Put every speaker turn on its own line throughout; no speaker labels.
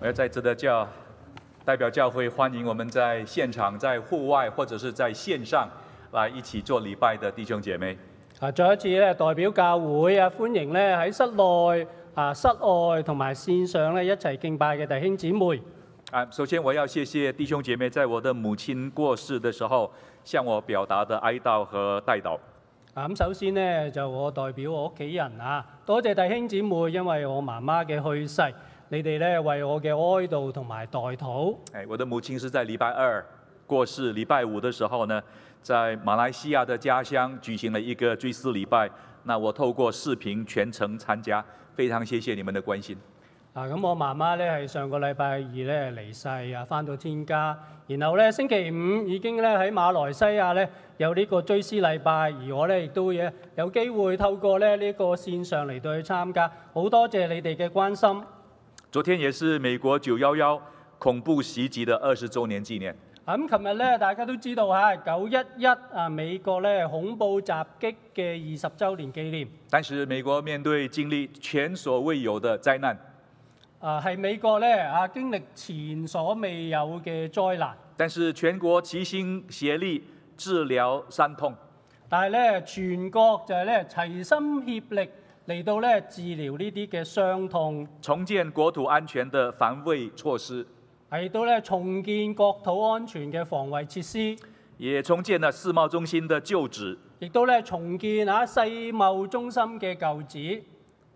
我要在这的叫代表教会欢迎我们在现场、在户外或者是在线上来一起做礼拜的弟兄姐妹。
啊，再一次咧代表教会啊欢迎咧喺室内、啊室外同埋线上咧一齐敬拜嘅弟兄姊妹。
啊，首先我要谢谢弟兄姐妹在我的母亲过世的时候向我表达的哀悼和带导。
啊，咁首先咧就我代表我屋企人啊，多谢弟兄姊妹，因为我妈妈嘅去世。你哋咧為我嘅哀悼同埋代祷。
诶，我的母親是在禮拜二過世，禮拜五嘅時候呢，在馬來西亞的家鄉舉行了一個追思禮拜。那我透過視頻全程參加，非常謝謝你們的關心。
啊，咁我媽媽咧係上個禮拜二咧離世啊，翻到天家。然後咧星期五已經咧喺馬來西亞咧有呢個追思禮拜，而我咧亦都有有機會透過咧呢個線上嚟到去參加，好多謝你哋嘅關心。
昨天也是美國九一一恐怖襲擊的二十周年紀念。
咁琴日咧，大家都知道嚇，九一一啊，美國咧恐怖襲擊嘅二十周年紀念。
但是美國面對經歷前所未有的災難。
啊，係美國咧啊，經歷前所未有嘅災難。
但是全國齊心協力治療傷痛。
但系咧，全國就係咧齊心協力。嚟到咧治療呢啲嘅傷痛，
重建國土安全的防衛措施。
嚟到咧重建國土安全嘅防衛設施，也重建了世貿中心的舊址。亦都咧重建啊世貿中心嘅舊址。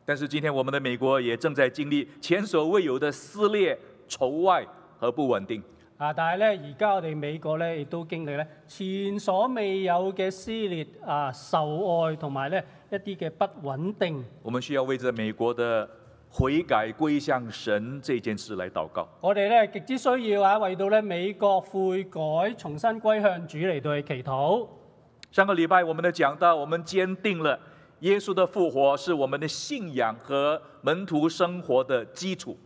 但是今天我們的
美國也正在經歷前所未有的撕裂、受外和不穩定。
啊！但係咧，而家我哋美國咧亦都經歷咧前所未有嘅撕裂啊、受外同埋咧。一啲嘅不稳定，
我们需要為着美國的悔改歸向神這件事來禱告。
我哋咧極之需要啊，為到咧美國悔改重新歸向主嚟到去祈禱。上個禮拜
我们都講到，我们堅定了耶穌的復活是我们的信仰和
門徒生活的基礎。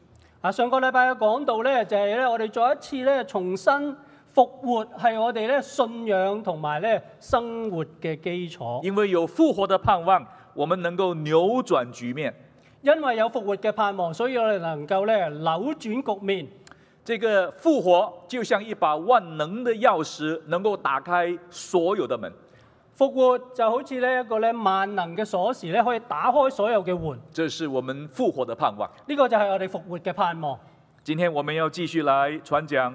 啊，上個禮拜有講到咧就係咧，我哋再一次咧重新。復活係我哋咧信仰同埋咧生活嘅基礎。因為有復活的盼望，我們能夠扭轉局面。因為有復活嘅盼望，所以我哋能夠咧扭轉局面。這個復活就像一把萬能的鑰匙，能夠打開所有的門。復活就好似咧一個咧萬能嘅鎖匙咧，可以打開所有嘅門。這是我們復活的盼望。呢個就係我哋復活嘅盼望。今天我們要繼續來傳講。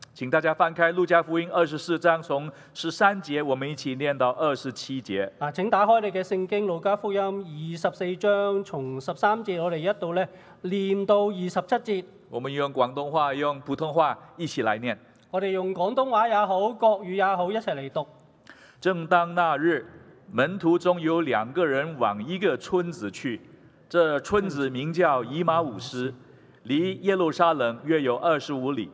请大家翻开《路加福音》二十四章，从十三节，我们一起念到二十七节。
啊，请打开你嘅圣经《路加福音》二十四章，从十三节，我哋一度咧念到二十七节。我们用广东话，用普通话一起来念。我哋用广东话也好，国语也好，一齐嚟读。正当那日，
门徒中有两个人往一个村子去，这村子名叫以马五斯，离耶路撒冷约有二十五里。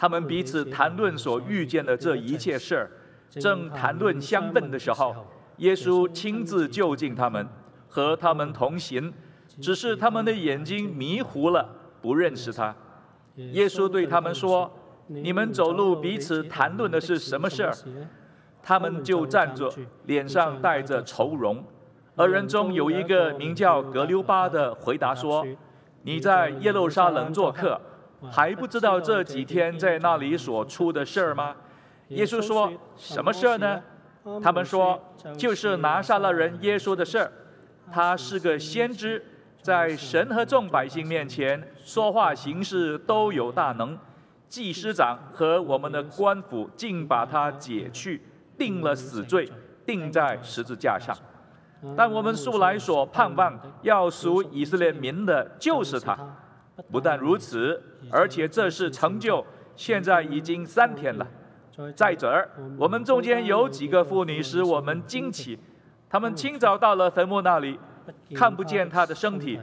他们彼此谈论所遇见的这一切事儿，正谈论相问的时候，耶稣亲自就近他们，和他们同行，只是他们的眼睛迷糊了，不认识他。耶稣对他们说：“你们走路彼此谈论的是什么事儿？”他们就站着，脸上带着愁容。二人中有一个名叫格留巴的，回答说：“你在耶路撒冷做客。”还不知道这几天在那里所出的事儿吗？耶稣说：“什么事儿呢？”
他们说：“就
是拿下了人耶稣的事儿。他是个先知，在神和众百姓面前说话行事都有大能。祭司长和我们的官府竟把他解去，定了死罪，钉在十字架上。但我们素来所盼望要赎以色列民的，就是他。”不但如此，而且这是成就，现在已经三天了。在这儿，我们中间有几个妇女使我们惊奇，他们清早到了坟墓那里，看不见他的身体，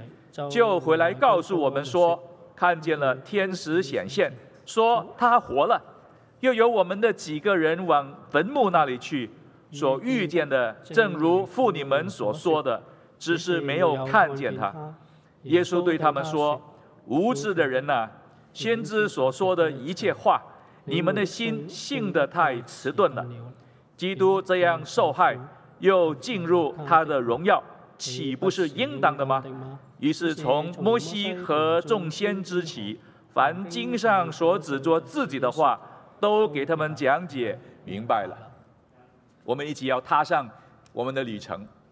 就回来告诉我们说，看见了天使显现，说他还活了。又有我们的几个人往坟墓那里去，所遇见的正如妇女们所说的，只是没有看见他。耶稣对他们说。无知的人呐，先知所说的一切话，你们的心信得太迟钝了。基督这样受害，又进入他的荣耀，岂不是应当的吗？于是从摩西和众先知起，凡经上所指着自己的话，都给他们讲解明白了。我们一起要踏上我们的旅程。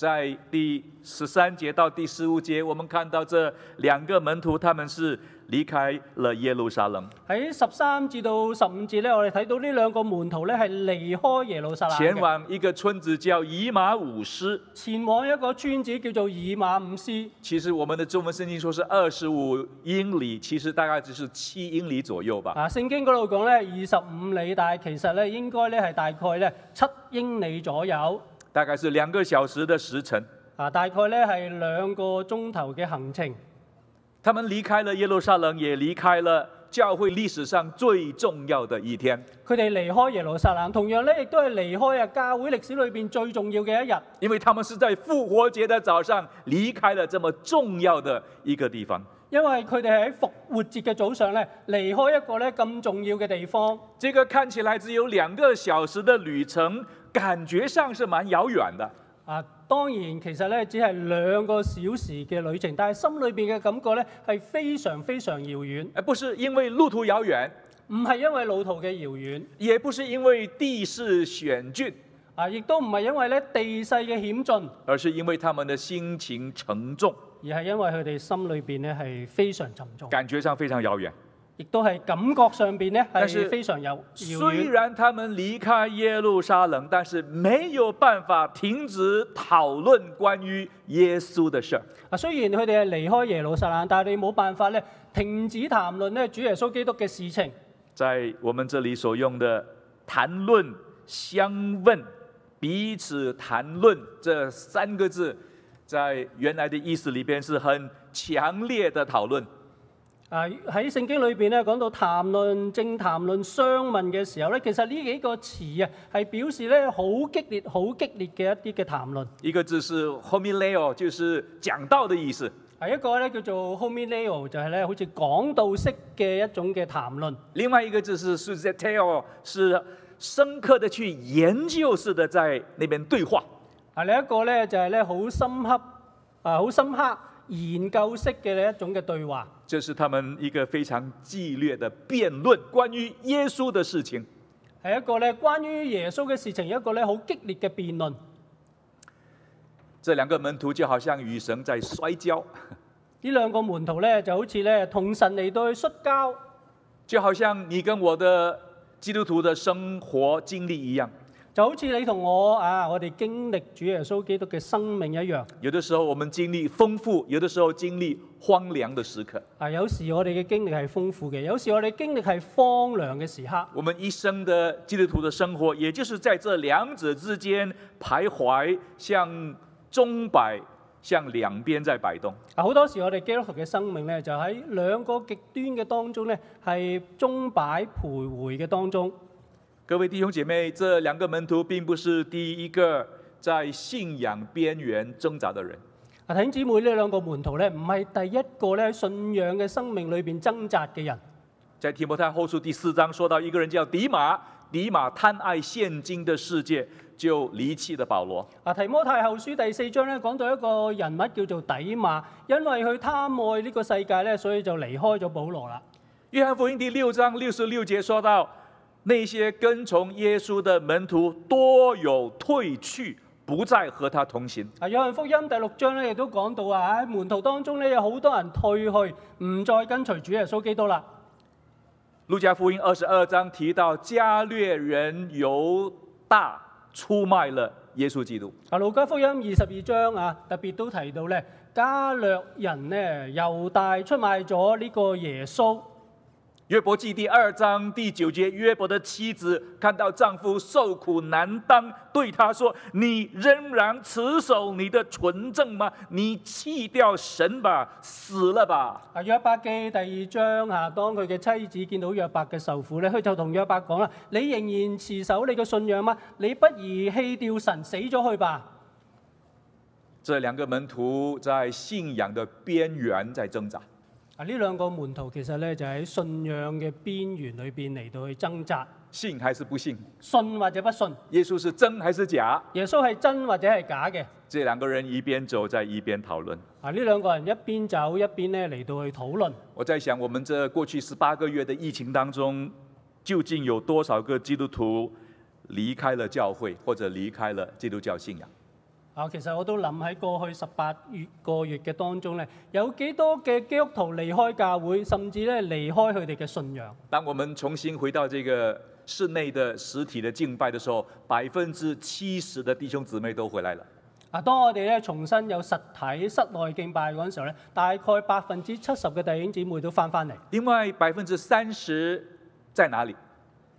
在第十三节到第十五节，我们看到这两个门徒他们是离开了耶路撒冷。
喺十三至到十五节咧，我哋睇到呢两个门徒咧系离开耶路撒冷，前往
一个村子叫以马五斯。前往一个村子叫做以马五斯。其实我们的中文圣经说是二十五英里，其实大概只是七英里左右吧。
啊，圣经嗰度讲咧二十五里，但系其实咧应该咧系大概咧七英里左右。
大概是两个小时的时辰
啊，大概咧系两个钟头嘅行程。他们离开了耶路撒冷，也离开了教会历史上最重
要的一天。
佢哋离开耶路撒冷，同样咧亦都系离开啊教会历史里边最重要嘅一日，
因为他们是在复活节的早上离开了这么重要的一个地方。
因為佢哋係喺復活節嘅早上咧，離開一個咧咁重要嘅地方。
这個看起來只有兩個小時的旅程，感覺上是蠻遙
遠的。啊，當然其實咧只係兩個小時嘅旅程，但係心裏边嘅感覺咧係非常非常遙遠。誒，不是因為路途遙遠，唔係因為路途嘅遙遠，也不是因為地勢险峻，啊，亦都唔係因為咧地勢嘅險峻，而是因為他们的心情沉重。而係因為佢哋心裏邊咧係非常沉重，感覺上非常遙遠，亦都係感覺上邊咧係非常
有遙遠。雖然他們離開耶路撒冷，但是沒有辦法
停止討論關於耶穌的事。啊，雖然佢哋離開耶路撒冷，但係你冇辦法咧停止談論咧主耶穌基督嘅事情。在
我們這裡所用的談論、相問、彼此談論，這三個字。在原來的意思裏边是很強
烈的討論。啊喺聖經裏边咧講到談論正談論相問嘅時候咧，其實呢幾個詞啊係表示咧好激烈、好激烈嘅一啲嘅談論。
一個字是 homileo，就是講道的意思。
係一個咧叫做 homileo，就係咧好似講道式嘅一種嘅談論。另外一個字是 s u z e t e o 是深刻的去研究式的在那边對話。啊，另一個咧就係咧好深刻啊，好深刻研究式嘅一種嘅對話。這是他們一個非常激烈嘅辯論，關於耶穌的事情。係一個咧關於耶穌嘅事情，一個咧好激烈嘅辯論。
這兩個門徒就好像與神在摔跤。
呢兩個門徒咧就好似咧同神嚟到去摔跤。就好像你跟我的基督徒的生活經歷一樣。就好似你同我啊，我哋经历主耶稣基督嘅生命一样。
有的时候我们经历丰富，有的时候经历荒凉的时刻。
啊，有时我哋嘅经历系丰富嘅，有时我哋经历系荒凉嘅时刻。
我们一生的基督徒的生活，也就是在这两者之间徘徊，向钟摆向两边在摆动。
啊，好多时我哋基督徒嘅生命咧，就喺两个极端嘅当中咧，系钟摆徘徊嘅当中。
各位弟兄姐妹，这两个门徒并不是第一个在信仰边缘挣扎的人。
弟兄姊妹，呢两个门徒呢，唔系第一个咧喺信仰嘅生命里边挣扎嘅人。
在提摩太后书第四章说到，一个人叫底马，底马贪爱现今的世界，就离弃了保罗。
啊，提摩太后书第四章咧讲到一个人物叫做底马，因为佢贪爱呢个世界咧，所以就离开咗保罗啦。约
翰福音第六章六十六节说到。那些跟从耶稣的门徒多有退去，不再和他同行。
啊，约翰福音第六章咧，亦都讲到啊，喺门徒当中咧，有好多人退去，唔再跟随主耶稣基督啦。
路加福音二十二章
提到加略人犹大出卖了耶稣基督。啊，路加福音二十二章啊，特别都提到咧，加略人呢犹大出卖咗呢个耶稣。
约伯记第二章第九节，约伯的妻子看到丈夫受苦难当，对他说：“你仍然持守你的纯正吗？你弃掉神吧，死
了吧。”啊，约伯记第二章啊，当佢嘅妻子见到约伯嘅受苦呢，佢就同约伯讲啦：“你仍然持守你嘅信仰吗？你不如弃掉神，死咗去吧。”
这两个门徒在信仰的边缘在挣扎。
啊，呢兩個門徒其實咧就喺信仰嘅邊緣裏邊嚟到去掙扎，
信還是不信？
信或者不信？耶穌是真還是假？耶穌係真
或者係假嘅？這兩個人一邊走在一邊討論。啊，呢兩個人一邊走一邊
咧嚟到去討論。我
在想，我们这過去十八個月的疫情當中，究竟有多少個基督徒離開了教會，或者離開了基督教信仰？
啊，其實我都諗喺過去十八月個月嘅當中咧，有幾多嘅基督徒離開教會，甚至咧離開佢哋嘅信仰。
當我們重新回到這個室內的實體的敬拜的時候，百分之七十的弟兄姊妹都回來了。
啊，當我哋咧重新有實體室內敬拜嗰陣時候咧，大概百分之七十嘅弟兄姊妹都翻返嚟。
另外百分之三十在哪裡？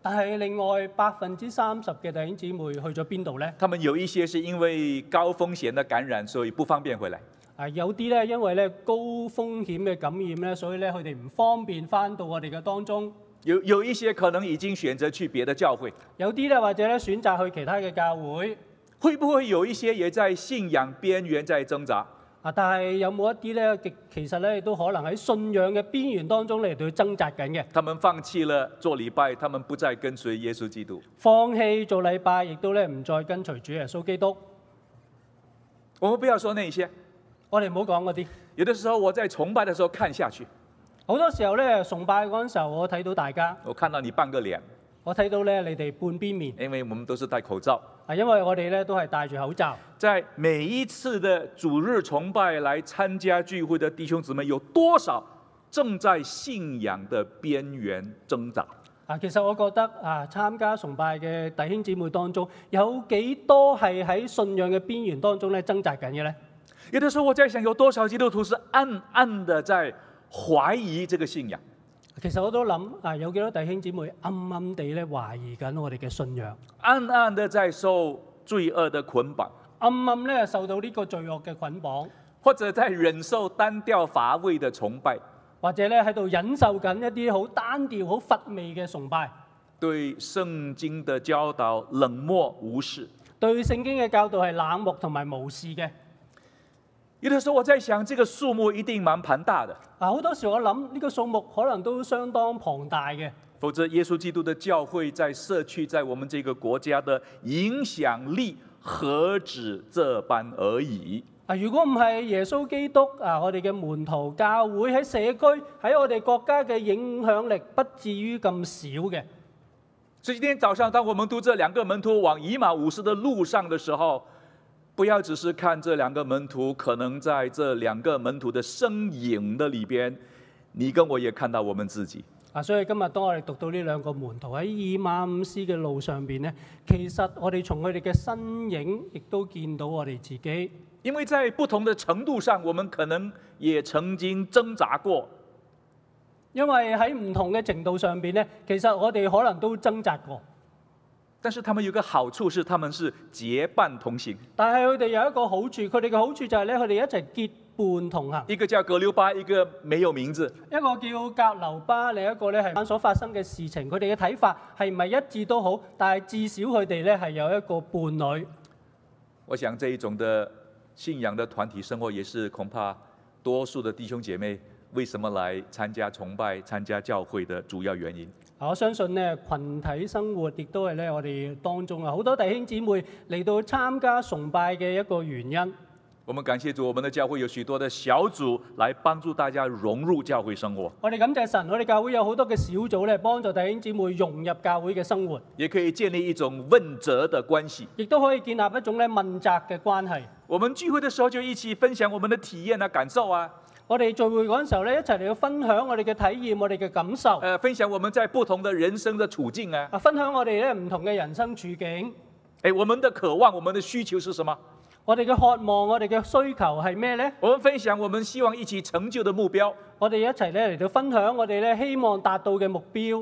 但係另外百分之三十嘅弟兄姊妹去咗邊度呢？他
們有一些是因為高風險的感染，所以不方便回來。
啊，有啲咧，因為咧高風險嘅感染咧，所以咧佢哋唔方便翻到我哋嘅當中。有有一些可能已經選擇去別的教會。有啲咧，或者咧選擇去其他嘅教會。會不會有一些也在信仰邊緣在掙扎？啊！但係有冇一啲咧？其其實咧都可能喺信仰嘅邊緣當中，嚟到佢掙扎緊嘅。他們放棄了做禮拜，他們
不再跟隨耶穌基督。
放棄做禮拜，亦都咧唔再跟隨主耶穌基督。我唔不要說那些，我哋唔好講嗰啲。有的時候我在崇拜的時候看下去，好多時候咧崇拜嗰陣時候，我睇到大家。我看到你半個臉。我睇到咧你哋半邊面，因為我們都是戴口罩。啊，因为我哋咧都系戴住口罩。
在每一次的主日崇拜来参加聚会的弟兄姊妹，有多少正在信仰的边缘挣扎？
啊，其实我觉得啊，参加崇拜嘅弟兄姊妹当中，有几多系喺信仰嘅边缘当中咧挣扎紧嘅咧？有的时候我在想，有多少基督徒是暗暗地在怀疑这个信仰？其實我都諗啊，有幾多弟兄姊妹暗暗地咧懷疑緊我哋嘅信仰，
暗暗地在受罪惡的捆綁，
暗暗咧受到呢個罪惡嘅捆綁，
或者在忍受單調乏味的崇拜，
或者咧喺度忍受緊一啲好單調好乏味嘅崇拜，
對聖經的教導冷漠無視，
對聖經嘅教導係冷漠同埋無視嘅。有的时候我在想，这个数目一定蛮庞大的。啊，好多时我谂呢个数目可能都相当庞大嘅。否则耶稣基督的
教会在社区、在我们这个国家的影响力何止
这般而已？啊，如果唔系耶稣基督啊，我哋嘅门徒教会喺社区、喺我哋国家嘅影响力不至于咁少嘅。所以呢，早上当我们读这两个门徒往以马五十的路上嘅时候。
不要只是看这两个门徒，可能在这两个门徒的身影的里边，你跟我也看到我们自己。
啊，所以今日当我哋读到呢两个门徒喺以马五斯嘅路上边呢，其实我哋从佢哋嘅身影，亦都见到我哋自己，因为在不同的程度上，我们可能也曾经挣扎过。因为喺唔同嘅程度上边呢，其实我哋可能都挣扎过。
但是他们有个好处是，他们是结伴同行。
但系佢哋有一个好处，佢哋嘅好处就係咧，佢哋一齊結伴同行。
一個叫格流巴，一個沒有名字。
一個叫格留巴，另一個咧系所發生嘅事情，佢哋嘅睇法係唔系一致都好，但係至少佢哋咧係有一個伴侶。我想
这一種的信仰的團體生活，也是恐怕多數的弟兄姐妹為什么來參加崇拜、參加教會的主要原因。
我相信咧，群體生活亦都係咧，我哋當中啊，好多弟兄姊妹嚟到參加崇拜嘅一個原因。
我们感謝主，我们的教會有許多嘅小組来幫助大家融入教會生活。
我哋感謝神，我哋教會有好多嘅小組咧，幫助弟兄姊妹融入教會嘅生活。
也可以建立一種問責嘅關係。
亦都可以建立一種咧問責嘅關係。我们聚會嘅時候就一起分享我们嘅體驗啊、感受啊。我哋聚會嗰陣時候咧，一齊嚟到分享我哋嘅體驗，我哋嘅感受。誒，分享我们在不同的人生的處境啊！分享我哋咧唔同嘅人生處境。誒，我们的渴望，我们的需求是什么？我哋嘅渴望，我哋嘅需求係咩咧？我们分享，我们希望一起成就嘅目标。我哋一齐咧嚟到分享，我哋咧希望达到嘅目标。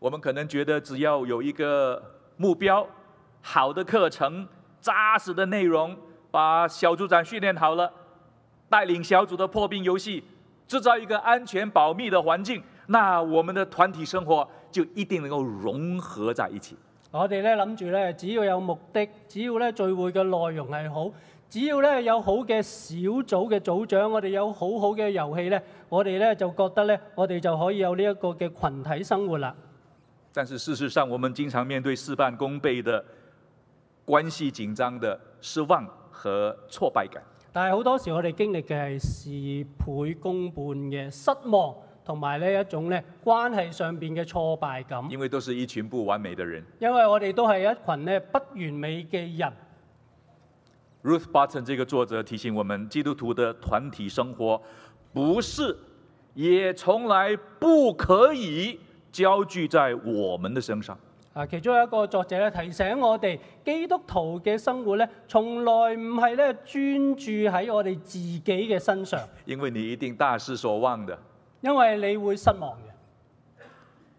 我们
可能觉得只要有一个目标，好的课程，扎实的内容，把小组长训练好了。带领小组的破冰游戏，制造一个安全保密的环境，那我们的团体生活就一定能够融合在一起。
我哋咧谂住咧，只要有目的，只要咧聚会嘅内容系好，只要咧有好嘅小组嘅组长，我哋有好好嘅游戏咧，我哋咧就觉得咧，我哋就可以有呢一个嘅群体生活啦。
但是事实上，我们经常面对事半功倍的关系紧张的失望和挫败感。
但係好多時我哋經歷嘅係事倍功半嘅失望，同埋呢一種咧關係上邊嘅挫敗感。因
為都是一群不完美嘅人。
因為我哋都係一群咧不完美嘅人。
Ruth Barton 這個作者提醒我們，基督徒的團體生活不是，也從來不可以焦聚在我們的身上。
啊，其中一個作者咧提醒我哋，基督徒嘅生活咧，從來唔係咧專注喺我哋自己嘅身上。因為你一定大失所望的，因為你會失望嘅。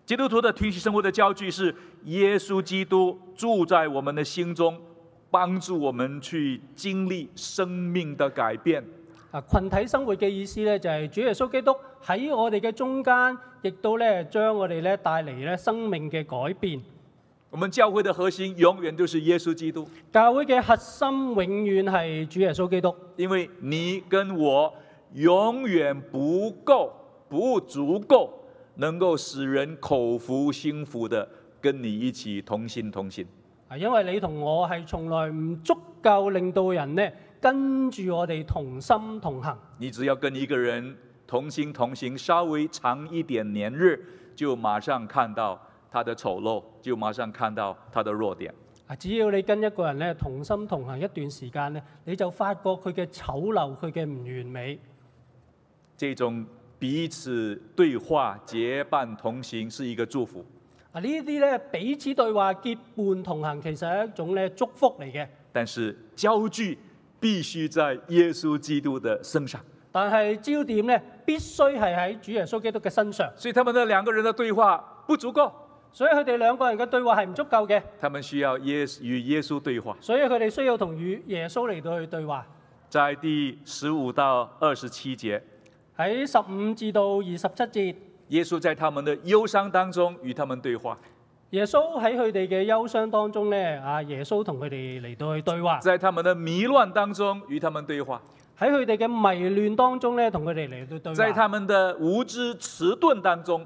基督徒的團契生活
的焦距是耶穌基督住在我們的心中，幫助我們
去經歷生命的改變。啊，群體生活嘅意思咧，就係主耶穌基督喺我哋嘅中間，亦都咧將我哋咧帶嚟咧生命嘅改變。
我们教会的核心永远都是耶稣基督。教会嘅核心永远系主耶稣基督。因为你跟我永远不够，不足够，能够使人口服心服的跟你一起同心同行。
啊，因为你同我系从来唔足够令到人呢跟住我哋同心同行。
你只要跟一个人同心同行，稍微长一点年日，就马上看到。他的醜陋就馬上看到他的弱點。
啊，只要你跟一個人咧同心同行一段時間咧，你就發覺佢嘅醜陋，佢嘅唔完美。
這種彼此對話、結伴同行是一個祝福。
啊，呢啲咧彼此對話、結伴同行其實係一種咧祝福嚟嘅。
但是焦距必須在耶穌基督嘅身上。
但係焦點咧必須係喺主耶穌基督嘅身上。所以他们的兩個人的對話不足夠。所以佢哋两个人嘅对话系唔足够嘅。他们需要耶与耶稣对话。所以佢哋需要同与耶稣嚟到去对话。
在第十五到二十七节。喺十五至到二十七节。耶稣在他们的忧伤当中与他们对话。
耶稣喺佢哋嘅忧伤当中咧，啊，耶稣同佢哋嚟到去对话。在他们的迷乱当中与他们对话。喺佢哋嘅迷乱当中咧，同佢哋嚟到对。在他们的无知迟钝当中。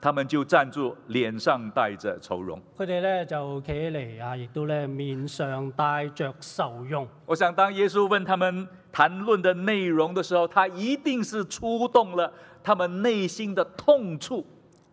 他们就站住，脸上带着愁容。
佢哋咧就企起嚟啊，亦都咧面上帶着愁容。我想当耶稣问他们谈论的内容的时候，他一定是触动了他们内心的痛处。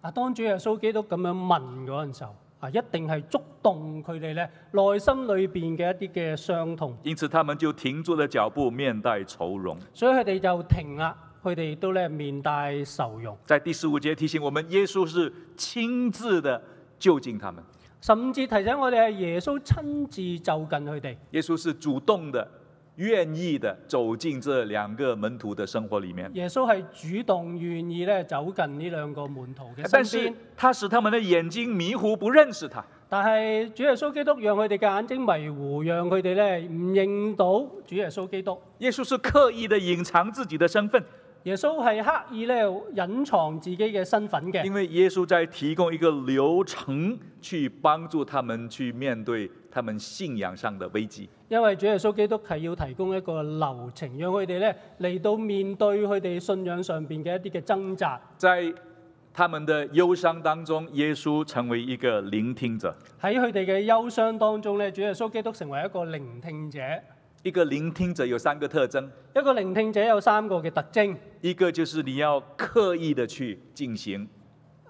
啊，当主耶稣基督咁样问嗰阵时候，啊一定系触动佢哋咧内心里边嘅一啲嘅伤痛。
因此他们就停住了脚步，面带愁容。
所以佢哋就停啦。佢哋都咧面带愁容。
在第十五节提醒我们，耶稣是亲自的就近他们。
十五节提醒我哋系耶稣亲自就近佢哋。
耶稣是主动的、愿意的走进这两个门徒的生活里面。
耶稣系主动愿意咧走近呢两个门徒嘅但是
他使他们的眼睛迷糊，不认识他。
但系主耶稣基督让佢哋嘅眼睛迷糊，让佢哋咧唔认到主耶稣基督。耶稣是刻意的隐藏自己的身份。耶穌係刻意咧隱藏自己嘅身份嘅，因
為耶穌在提供一個流程去幫助他們去面對他们信仰上的危機。
因為主耶穌基督係要提供一個流程，讓佢哋咧嚟到面對佢哋信仰上边嘅一啲嘅掙扎。
在他们的憂傷當中，耶穌成為一個聆聽者。
喺佢哋嘅憂傷當中咧，主耶穌基督成為一個聆聽者。
一个聆听者有三个特征，
一个聆听者有三个嘅特征，
一个就是你要刻意的去进行，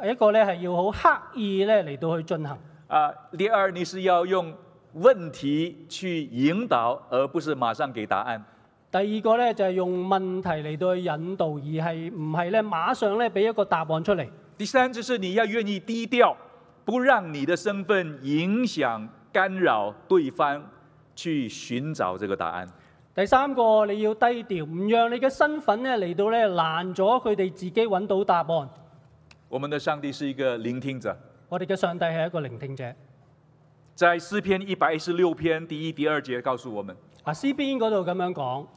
一个咧系要好刻意咧嚟到去进行。
啊，第二你是要用问题去引导，而不是马上给答
案。第二个咧就系用问题嚟到去引导，而系唔系咧马上咧俾一个答案出嚟。
第三就是你要愿意低调，不让你的身份影响干扰对方。去寻找这个答案。
第三个你要低调，唔让你嘅身份咧嚟到咧难咗佢哋自己揾到答案。
我们的上帝是一个聆听者，
我哋嘅上帝系一个聆听者。
在诗篇一百一十六篇第一第二节告诉我们，啊，诗篇嗰度咁样讲，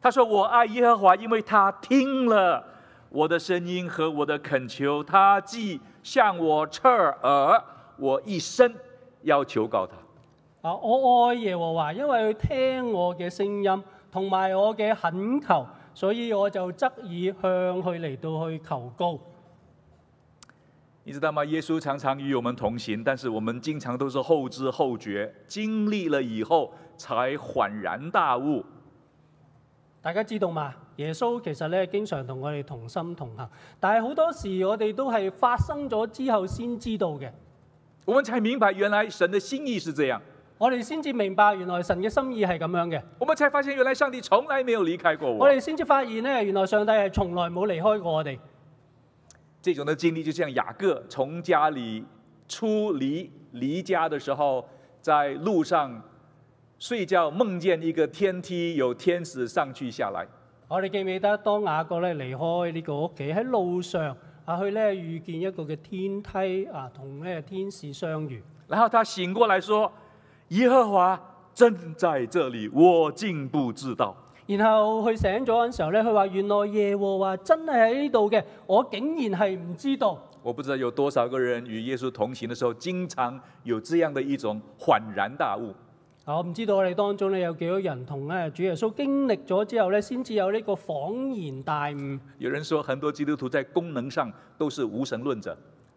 他说我爱耶和华，因为他听了我的声音和我的恳求，他既向我侧耳，我一生要求告他。
啊！我愛耶和華，因為佢聽我嘅聲音，同埋我嘅肯求，所以我就側意向佢嚟到去求告。
你知道嗎？耶穌常常與我們同行，但是我們經常都是後知後覺，經歷了以後才恍然大悟。
大家知道嗎？耶穌其實咧經常同我哋同心同行，但係好多時我哋都係發生咗之後先知道嘅，我們才明白
原來神的心意是這樣。
我哋先至明白，原來神嘅心意係咁樣嘅。我咪才發現
原來上帝從嚟有離開過。我哋
先至發現咧，原來上帝係從來冇離開過我哋。
這種嘅經歷，就像雅各從家裏出離離家的時候，在路上睡覺，夢見一個天梯，有天使上去下來。
我哋記唔記得當雅各咧離開呢個屋企喺路上，去咧遇見一個嘅天梯啊，同咧天使相遇。
然後他醒過來說。耶和华真在这里，我竟不知道。
然后佢醒咗嘅阵时候咧，佢话原来耶和华真系喺呢度嘅，我竟然系唔知道。
我不知道有多少个人与耶稣同行的时候，经常有这样的一种恍然大悟。
我唔知道我哋当中咧有几多人同咧主耶稣经历咗之后咧，先至有呢个恍然大悟。
有人说，很多基督徒在功能上都是无神论者。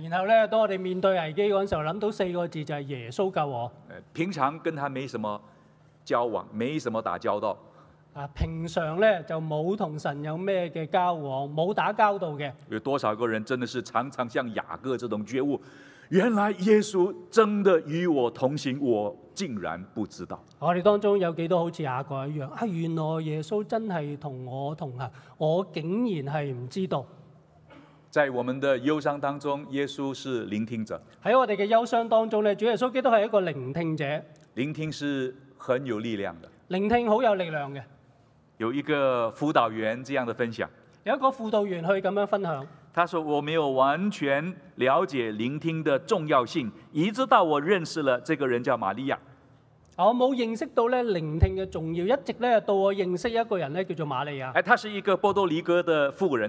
然后咧，当我哋面对危机嗰阵时候，谂到四个字就系耶稣救我。
诶，平常跟他没什么交往，没什么打交道。
啊，平常咧就冇同神有咩嘅交往，冇打交道嘅。
有多少个人真的是常常像雅各这种觉悟？原来耶稣真的与我同行，我竟然不知道。
我哋当中有几多好似雅各一样？啊，原来耶稣真系同我同行，我竟然系唔知道。
在我们的忧伤当中，耶稣是聆听者。
喺我哋嘅忧伤当中咧，主耶稣基督系一个聆听者。
聆听是很有力量嘅。
聆听好有力量嘅。
有一个辅导员这样的分享。
有一个辅导员去咁样分享。
他说：，我没有完全了解聆听的重要性，一直到我认识了这个人叫玛利亚。
我冇认识到咧聆听嘅重要，一直咧到我认识一个人咧叫做玛利亚。
诶，他是一个波多黎各的富人。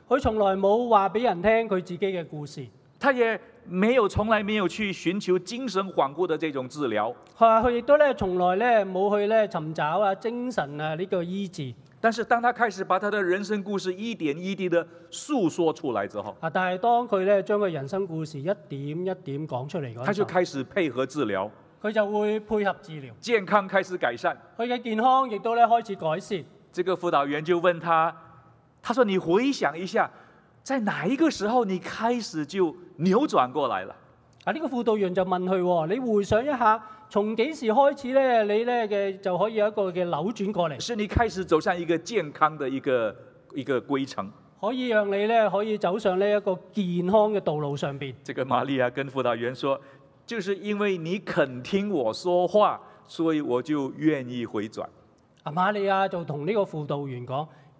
佢從來冇話俾人聽佢自己嘅故事。他也没有从来没有去寻求精神恍惚的这种治疗。系啊，佢亦都咧，从来咧冇去咧寻找啊精神啊呢个医治。但是当他开始把他的人生故事一点一滴的诉说出来之后，啊，但系当佢咧将佢人生故事一点一点讲出嚟嗰他就
开始配合治疗。佢就会配合治疗，健康开始改善。
佢嘅健康
亦都咧开始改善。这个辅导员就问他。他说：你回想一下，在哪一个时
候你开始就扭转过来了？啊，呢个辅导员就问佢：你回想一下，从几时开始咧？你咧嘅就可以有一个嘅扭转过嚟。是你开始走向一个健康的一个一个归程，可以让你咧可以走上呢一个健康嘅道路上边。这
个玛利亚跟辅导员说：，就是因为你肯听我说话，所以我就愿意回转。
阿玛利亚就同呢个辅导员讲。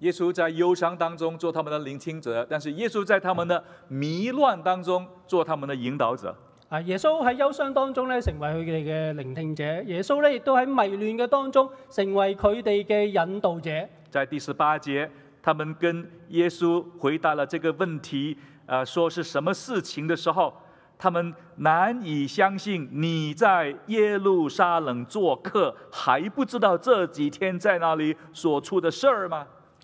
耶稣在忧伤当中做他们的聆听者，但是耶稣在他们的迷乱当中做他们的引导者。
啊，耶稣喺忧伤当中咧，成为佢哋嘅聆听者；耶稣咧，亦都喺迷乱嘅当中，成为佢哋嘅引导者。
在第十八节，他们跟耶稣回答了这个问题，啊，说是什么事情的时候，他们难以相信你在耶路撒冷做客，还不知道这几天在那里所出的事儿吗？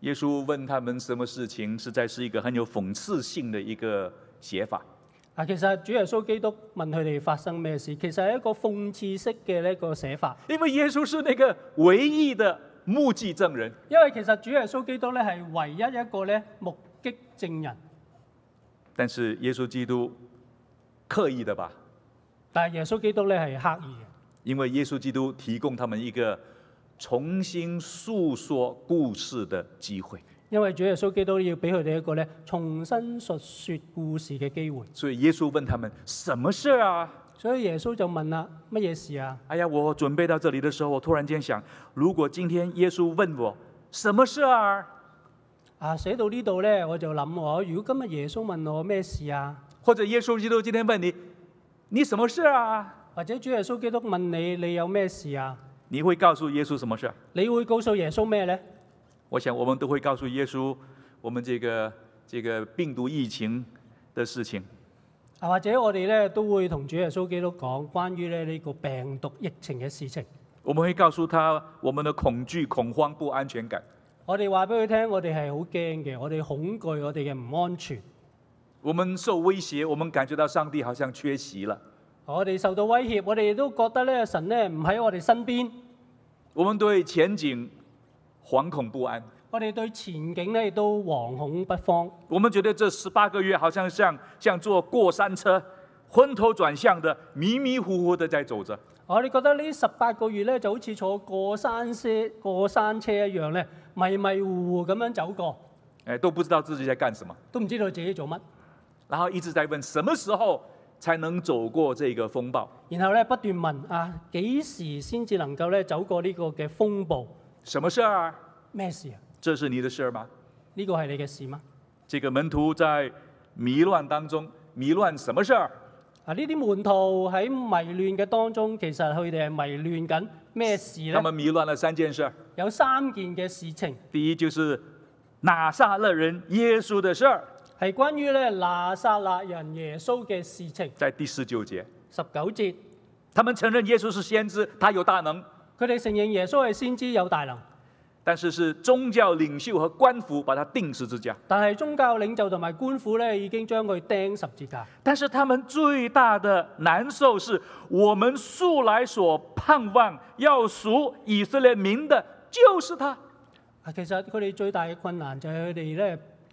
耶稣问他们什么事情，实在是一个很有讽刺性的一个写法。
嗱，其实主耶稣基督问佢哋发生咩事，其实系一个讽刺式嘅呢个写法。因为耶
稣是那个唯一的目击
证人。因为其实主耶稣基督咧系唯一一个咧目击证人。
但是耶稣基督刻意的吧？
但系耶稣基督咧系刻意。嘅。
因为耶稣基督提供他们一个。重新诉说故事的机会，
因为主耶稣基督要俾佢哋一个咧重新述说故事嘅机会，
所以耶稣问他们
什么事啊？所以耶稣就问啦乜嘢事啊？
哎呀，我准备到这里的时候，我
突然间想，如果今天耶稣问我什么事啊？啊，写到呢度咧，我就谂我如果今日耶稣问我咩事啊？或者耶稣基督今天问你，你什么事啊？或者主耶稣基督问你，你有咩事啊？
你会告诉耶稣什么事？
你会告诉耶稣咩呢？
我想我们都会告诉耶稣，我们这个这个病毒疫情的事情，
啊或者我哋咧都会同主耶稣基督讲关于咧呢个病毒疫情嘅事情。
我们会告诉他我们的恐惧、恐慌、不安全感。
我哋话俾佢听，我哋系好惊嘅，我哋恐惧，我哋嘅唔安全。
我们受威胁，我们感觉到上帝好
像缺席了。我哋受到威脅，我哋都覺得咧神咧唔喺我哋身邊。我们對前景惶恐不安。我哋對前景咧亦都惶恐不方。
我们覺得這十八個月好像像像坐過山車，昏頭轉向的，迷迷糊糊的在走着。
我哋覺得呢十八個月咧就好似坐過山車、过山车一樣咧，迷迷糊糊咁樣走過。
诶，都不知道自己在幹什麼，
都唔知道自己做乜，
然後一直在問什麼時候。才能走过这个风暴。
然後咧不斷問啊，幾時先至能夠咧走過呢個嘅風暴？
什麼事啊？咩事啊？這是你的事吗？
呢個係你嘅事嗎？這個門徒在迷亂當中，迷亂什麼事？啊，呢啲門徒喺迷亂嘅當中，其實佢哋係迷亂緊咩事咧？他們迷亂了三件事。有三件嘅事情。第一就是拿撒勒人耶穌的事。系关于咧拿撒勒人耶稣嘅事情。在第十九节。十九节，他们承认耶稣是先知，他有大能。佢哋承认耶稣系先知有大能，
但是是宗教领袖和官府把他钉
十字架。但系宗教领袖同埋官府咧，已经将佢钉十字架。但是他们最
大的难受是，我们素来所盼望要赎
以色列民的，就是他。啊，其实佢哋最大嘅困难就系佢哋咧。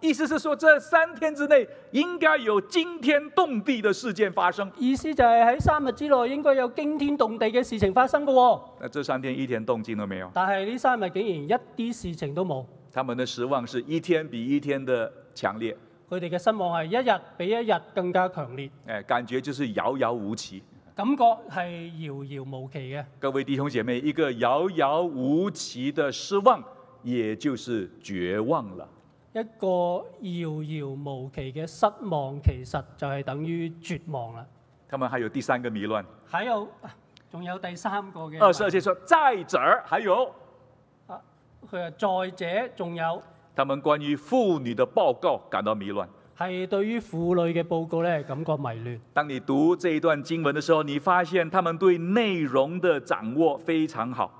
意思是说，这三天之内应该有惊天动地的事件发生。意思就系喺三日之内应该有惊天动地嘅事情发生噶。那这三天一天动静都没有。但系呢三日竟然一啲事情都冇。
他们的失望是一天比一天的强烈。
佢哋嘅失望系一日比一日更加强烈。
诶，感觉就是遥遥无期。
感觉系遥遥无期嘅。
各位弟兄姐妹，一个遥遥无期的失望，也就是绝望了。
一個遙遙無期嘅失望，其實就係等於絕望啦。
他們還有第三個迷亂，
還有仲有第三個嘅。二十二
節書再者，還有
啊，佢話
再者，仲有。他們關於婦女的報告感到迷亂，
係對於婦女嘅報告咧，感覺迷亂。
當你讀這一段經文嘅時候，你發現他們對
內容的掌握非常好。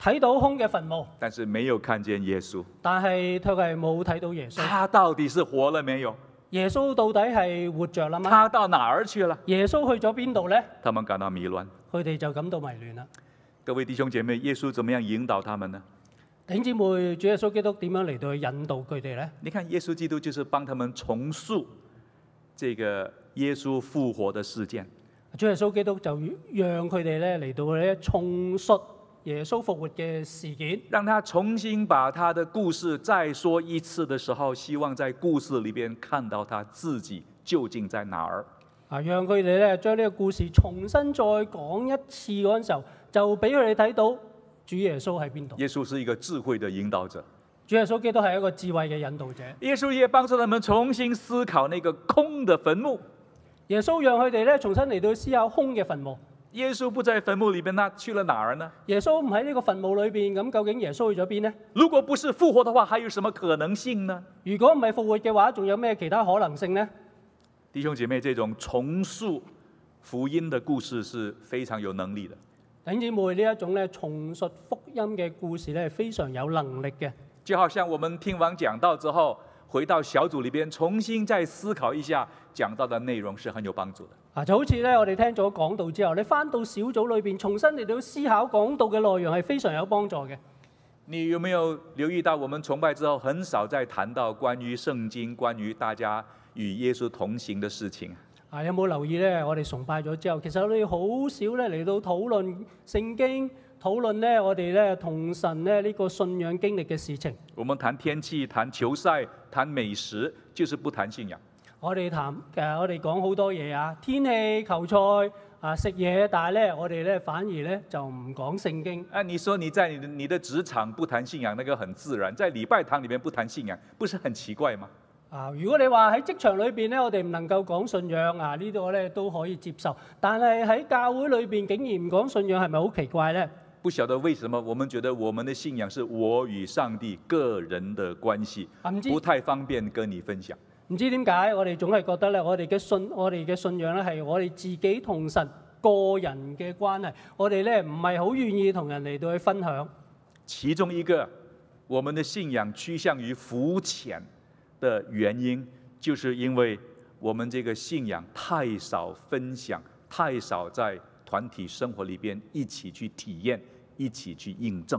睇到空嘅坟墓，
但是没有看见耶稣。
但系佢系冇睇到耶
稣。他到底是活了没有？耶
稣到底系活着了吗？他到哪儿去了？耶稣去咗边度呢？
他们感到迷乱，
佢哋就感到迷乱啦。
各位弟兄姐妹，耶稣怎么样引导他们呢？
顶姐妹，主耶稣基督点样嚟到去引导佢哋呢？
你看耶稣基督就是帮他们重塑这个耶稣复活的事件。
主耶稣基督就让佢哋咧嚟到咧重塑。耶稣复活嘅事
件，让他重新把他的故事再说一次的时候，希望在故事里边看到他自己究竟在哪儿。
啊，让佢哋咧将呢个故事重新再讲一次嗰阵时候，就俾佢哋睇到主耶稣喺边度。
耶稣是一个智慧的引导者，
主耶稣基都系一个智慧嘅引导者。耶稣
亦帮助他们重新思考那个空的坟墓。耶稣让佢哋
咧重新嚟到思考空嘅坟墓。耶稣不在坟墓里边，那去了哪儿呢？耶稣唔喺呢个坟墓里边，咁究竟耶稣去咗边呢？如果不是复活的话，还有什么可能性呢？如果唔系复活嘅话，仲有咩其他可能性呢？
弟兄姐妹，这种重述福音的故事是非常有能力的。
弟兄姐妹，呢一种咧重述福音嘅故事咧，非常有能力嘅。就好像我们听完讲道之后，
回到小组里边重新再思考一下讲到的内容，是很有帮助的。
嗱，就好似咧，我哋聽咗講道之後，你翻到小組裏邊重新嚟到思考講道嘅內容，係非常有幫助嘅。
你有沒有留意到，我們崇拜之後很少再談到關於聖經、關於大家與耶穌同行的事情？
啊，有冇留意咧？我哋崇拜咗之後，其實我哋好少咧嚟到討論聖經，討論咧我哋咧同神咧呢個信仰經歷嘅事情。
我們談天氣、談球賽、談美食，就是不談信仰。
我哋談其我哋講好多嘢啊，天氣、球賽啊、食嘢，但係咧我哋咧反而咧就唔講聖經。啊，你
說你在你的職場不談信仰，那個很自然；在禮拜堂裡面不談信仰，不是很奇
怪嗎？啊，如果你話喺職場裏邊咧，我哋唔能夠講信仰啊，呢度咧都可以接受。但係喺教會裏邊竟然唔講信仰，係咪好奇怪咧？不曉得為什
麼？我們覺得我們的信仰是我與上帝個人的關係，不太方便跟你分享。
唔知點解，我哋總係覺得咧，我哋嘅信，我哋嘅信仰咧，係我哋自己同神個人嘅關係。我哋咧唔係好願意同人嚟到去分享。
其中一個我們的信仰趨向於浮淺的原因，就是因為我們這個信仰太少分享，太少在團體生活裏邊一起去體驗，一起去印證。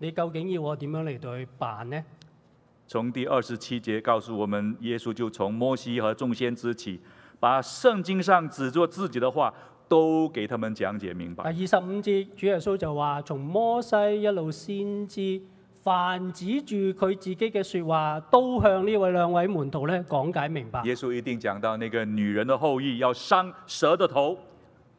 你究竟要我點樣嚟到去辦呢？
從第二十七節告訴我們，耶穌就從摩西和眾先知起，把聖經上指做自己的話，都給他們講解明白。
二十五節主耶穌就話，從摩西一路先知，凡指住佢自己嘅说話，都向呢位兩位門徒咧講解明白。耶
穌一定講到那個女人的後裔要傷蛇的頭。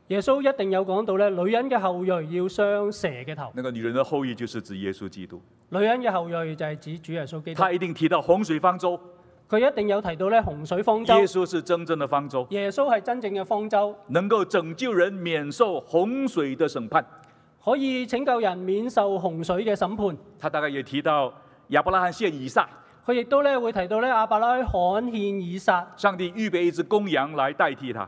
耶穌一定有講到咧，女人嘅後裔要傷蛇嘅頭。
那个女人嘅後裔就是指耶穌基督。
女人嘅後裔就係指主耶穌基督。他一定提到洪水方舟。佢一定有提到咧洪水方舟。耶穌
是真正的方舟。
耶稣系真正嘅方舟，
能夠拯救人免受
洪水的審判，可以拯救人免受洪水嘅審判。他大概也提到亚伯拉罕獻以撒。佢亦都咧會提到咧亞伯拉罕獻以撒。上帝預備一只公羊來代替他。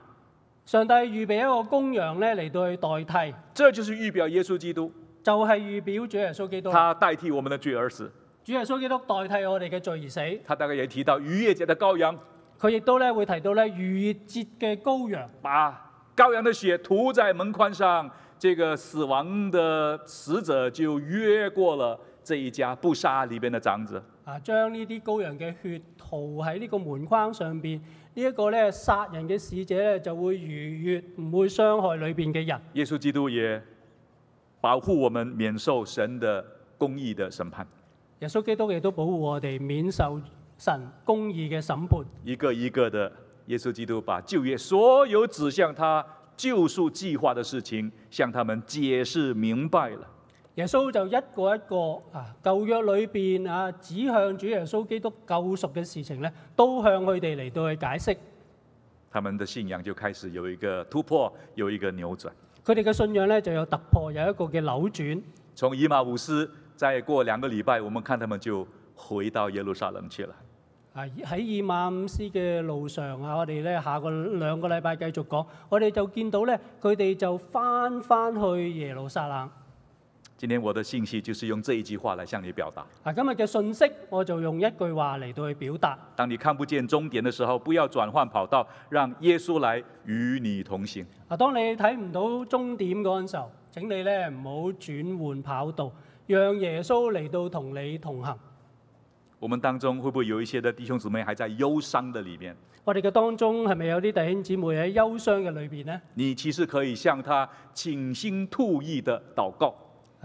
上帝預備一個公羊咧嚟到去代替，這就是預表耶穌基督，就係預表主耶穌基督，他代替我們的罪而
死。主耶穌基督代替我哋嘅罪而死。他大家也提到逾越節嘅羔羊，佢亦都
咧會提到咧逾越節嘅羔羊，把
羔羊嘅血塗在門框上，這個死亡的死者就越過了這一家，不殺里边的長子。
啊，將呢啲羔羊嘅血塗喺呢個門框上边。呢一個咧殺人嘅使者咧就會逾越，唔會傷害裏邊嘅人。耶
穌基督也保護我們免受神的公義的審判。
耶穌基督亦都保護我哋免受神公義嘅審判。
一個一個的，耶穌基督把就业所有指向他救赎计划的事情，向他们解释明白了。
耶穌就一個一個啊，舊約裏邊啊，指向主耶穌基督救赎嘅事情咧，都向佢哋嚟對佢解釋。
他們的信仰就開始有一個突破，有一個扭轉。佢哋嘅
信仰咧就有突破，有一個嘅扭轉。
從以馬五斯再過兩個禮拜，我們看他們就回到耶路撒冷去了。
啊，喺以馬五斯嘅路上啊，我哋咧下個兩個禮拜繼續講。我哋就見到咧，佢哋就翻翻去耶路撒冷。
今天我的信息就是用这一句话来向你表达。
啊，今日嘅信息我就用一句话嚟到去表达。
当你看不见终点的时候，不要转换跑道，让耶稣来与你同行。
啊，当你睇唔到终点嗰阵时候，请你咧唔好转换跑道，让耶稣嚟到同你同行。
我们当中会不会有一些的弟兄姊妹还在忧伤的里面？
我哋嘅当中系咪有啲弟兄姊妹喺忧伤嘅里边呢？
你其实可以向他倾心吐意的祷告。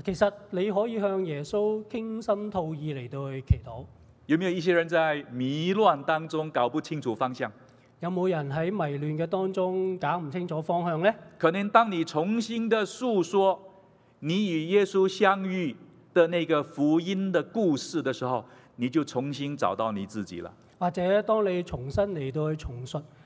其實你可以向耶穌傾心吐意嚟到去祈禱。
有没有一些人在迷亂當中搞不清楚方向？
有冇人喺迷亂嘅當中搞唔清楚方向呢？可能當你重新的诉說你與耶穌相遇的那個福音的故
事的時候，你就重新找到你自己了。
或者當你重新嚟到去重述。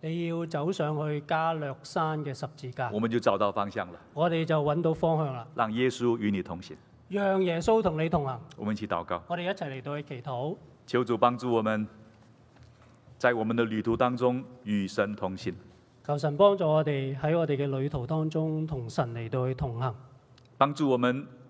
你要走上去加略山嘅十字架，
我们就找到方向了。
我哋就揾到方向啦。
让耶稣与你同行，
让耶稣同你同行。
我们一起祷告，
我哋一齐嚟到去祈祷，
求主帮助我们，在我们的旅途当中与神同行。
求神帮助我哋喺我哋嘅旅途当中同神嚟到去同行，
帮助我们。